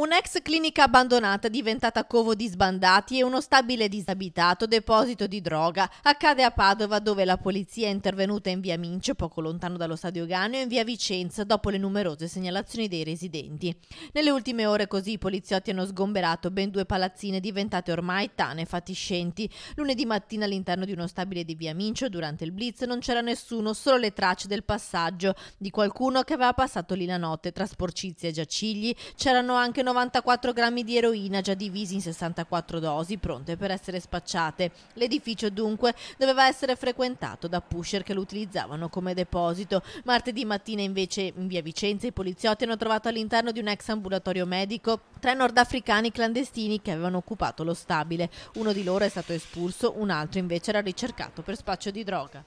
Un'ex clinica abbandonata diventata covo di sbandati e uno stabile disabitato, deposito di droga, accade a Padova dove la polizia è intervenuta in via Mincio, poco lontano dallo stadio Ganeo, e in via Vicenza dopo le numerose segnalazioni dei residenti. Nelle ultime ore così i poliziotti hanno sgomberato ben due palazzine diventate ormai tane fatiscenti. Lunedì mattina all'interno di uno stabile di via Mincio durante il blitz non c'era nessuno, solo le tracce del passaggio di qualcuno che aveva passato lì la notte tra sporcizie e giacigli. C'erano anche 94 grammi di eroina già divisi in 64 dosi pronte per essere spacciate. L'edificio dunque doveva essere frequentato da pusher che lo utilizzavano come deposito. Martedì mattina invece in via Vicenza i poliziotti hanno trovato all'interno di un ex ambulatorio medico tre nordafricani clandestini che avevano occupato lo stabile. Uno di loro è stato espulso, un altro invece era ricercato per spaccio di droga.